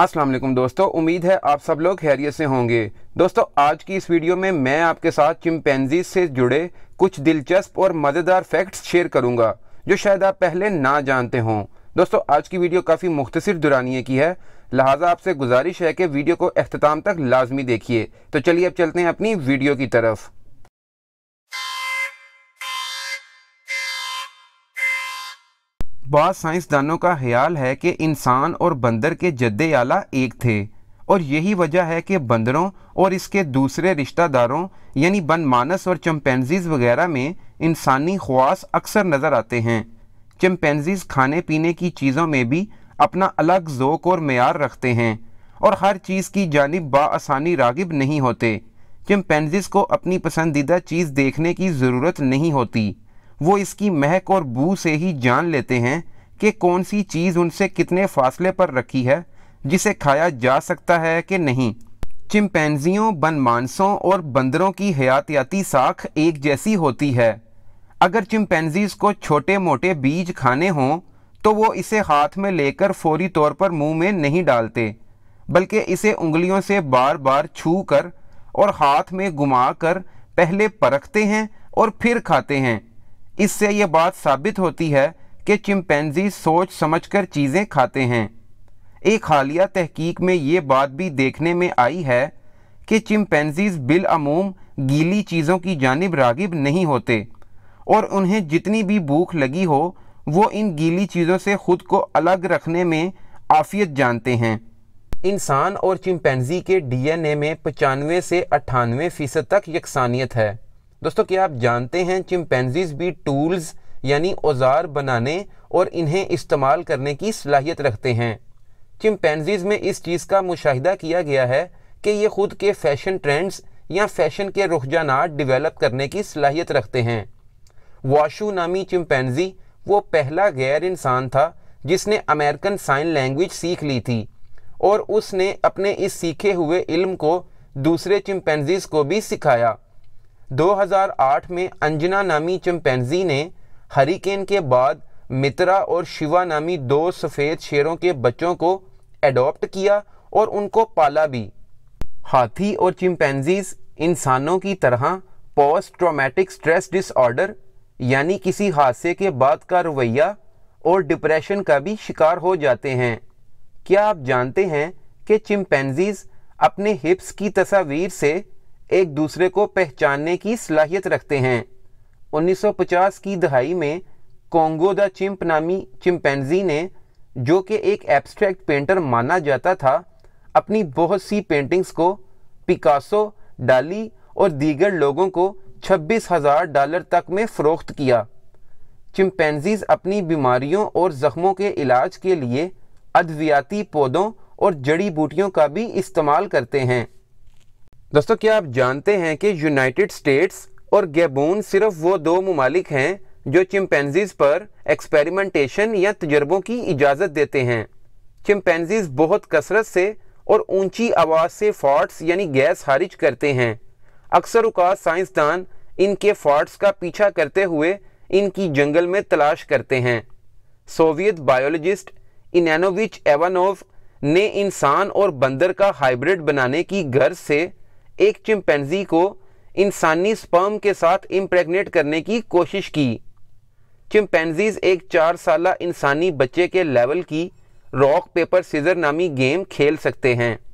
अस्सलाम वालेकुम दोस्तों उम्मीद है आप सब लोग खैरियत से होंगे दोस्तों आज की इस वीडियो में मैं आपके साथ चिमपेंजी से जुड़े कुछ दिलचस्प और मज़ेदार फैक्ट्स शेयर करूंगा जो शायद आप पहले ना जानते हों दोस्तों आज की वीडियो काफ़ी मुख्तसर दुरानिए की है लिहाजा आपसे गुजारिश है कि वीडियो को अख्ताम तक लाजमी देखिए तो चलिए अब चलते हैं अपनी वीडियो की तरफ बाद साइंसदानों का ख्याल है कि इंसान और बंदर के जद्द आला एक थे और यही वजह है कि बंदरों और इसके दूसरे रिश्तेदारों यानी बनमानस और चम्पैनजीज़ वगैरह में इंसानी खवास अक्सर नज़र आते हैं चम्पैनजीज़ खाने पीने की चीज़ों में भी अपना अलग जोक और मैार रखते हैं और हर चीज़ की जानब बासानी रागब नहीं होते चिमपेंजिस को अपनी पसंदीदा चीज़ देखने की ज़रूरत नहीं होती वो इसकी महक और बू से ही जान लेते हैं कि कौन सी चीज़ उनसे कितने फासले पर रखी है जिसे खाया जा सकता है कि नहीं बन बनमानसों और बंदरों की हयातियाती साख एक जैसी होती है अगर चिमपैनजीज को छोटे मोटे बीज खाने हों तो वो इसे हाथ में लेकर फौरी तौर पर मुंह में नहीं डालते बल्कि इसे उंगलियों से बार बार छू कर और हाथ में घुमा कर पहले परखते हैं और फिर खाते हैं इससे ये बात साबित होती है कि चिमपैंजी सोच समझकर चीज़ें खाते हैं एक हालिया तहकीक में ये बात भी देखने में आई है कि चिमपैंजीज बिलूम गीली चीज़ों की जानब रागिब नहीं होते और उन्हें जितनी भी भूख लगी हो वो इन गीली चीज़ों से ख़ुद को अलग रखने में आफियत जानते हैं इंसान और चिमपेंज़ी के डीएनए में पचानवे से अट्ठानवे फ़ीसद तक यकसानियत है दोस्तों क्या आप जानते हैं चिमपेंजीज भी टूल्स यानी औजार बनाने और इन्हें इस्तेमाल करने की सलाहियत रखते हैं चिमपेंजीज में इस चीज़ का मुशाहिदा किया गया है कि ये खुद के फैशन ट्रेंड्स या फैशन के रुझानात डिवेलप करने की सलाहियत रखते हैं वाशू नामी चिमपेंजी वो पहला गैर इंसान था जिसने अमेरिकन साइन लैंग्वेज सीख ली थी और उसने अपने इस सीखे हुए इल्म को दूसरे चिमपेंजीज को भी सिखाया 2008 में अंजना नामी चिंपैंजी ने हरिकेन के बाद मित्रा और शिवा नामी दो सफ़ेद शेरों के बच्चों को एडॉप्ट किया और उनको पाला भी हाथी और चिंपैंजीज इंसानों की तरह पोस्ट ट्रोमेटिक स्ट्रेस डिसऑर्डर यानी किसी हादसे के बाद का रवैया और डिप्रेशन का भी शिकार हो जाते हैं क्या आप जानते हैं कि चिंपैंजीज अपने हिप्स की तस्वीर से एक दूसरे को पहचानने की सलाहियत रखते हैं 1950 की दहाई में कोंगो द चिम्प नामी चिंपैनजी ने जो कि एक एब्स्ट्रैक्ट पेंटर माना जाता था अपनी बहुत सी पेंटिंग्स को पिकासो डाली और दीगर लोगों को छब्बीस हज़ार डॉलर तक में फ़रोख्त किया चिंपैनजीज अपनी बीमारियों और ज़ख्मों के इलाज के लिए अद्वियाती पौधों और जड़ी बूटियों का भी इस्तेमाल करते हैं दोस्तों क्या आप जानते हैं कि यूनाइटेड स्टेट्स और गैबून सिर्फ वो दो ममालिक हैं जो चिमपेंजीज पर एक्सपेरिमेंटेशन या तजर्बों की इजाज़त देते हैं चिमपेंजीज बहुत कसरत से और ऊंची आवाज़ से फॉर्ट्स यानी गैस खारिज करते हैं अक्सर उकात साइंसदान इनके फॉर्ट्स का पीछा करते हुए इनकी जंगल में तलाश करते हैं सोवियत बायोलॉजिस्ट इनानोविच एवानोव ने इंसान और बंदर का हाइब्रिड बनाने की गर्ज से एक चिंपैंजी को इंसानी स्पर्म के साथ इम्प्रेगनेट करने की कोशिश की चिंपैंजीज एक चार साल इंसानी बच्चे के लेवल की रॉक पेपर सीजर नामी गेम खेल सकते हैं